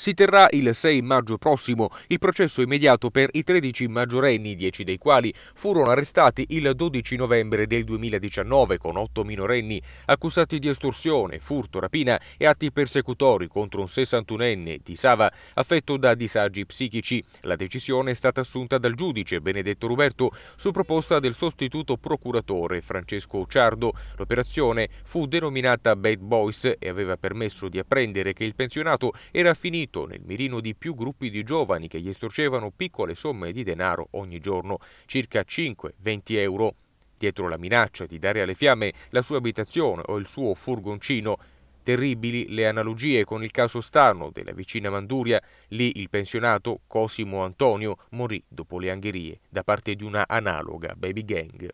Si terrà il 6 maggio prossimo il processo immediato per i 13 maggiorenni, 10 dei quali furono arrestati il 12 novembre del 2019 con 8 minorenni, accusati di estorsione, furto, rapina e atti persecutori contro un 61enne di Sava affetto da disagi psichici. La decisione è stata assunta dal giudice Benedetto Ruberto su proposta del sostituto procuratore Francesco Ciardo. L'operazione fu denominata Bad Boys e aveva permesso di apprendere che il pensionato era finito inserito nel mirino di più gruppi di giovani che gli estorcevano piccole somme di denaro ogni giorno, circa 5-20 euro. Dietro la minaccia di dare alle fiamme la sua abitazione o il suo furgoncino, terribili le analogie con il caso Stano della vicina Manduria, lì il pensionato Cosimo Antonio morì dopo le angherie da parte di una analoga baby gang.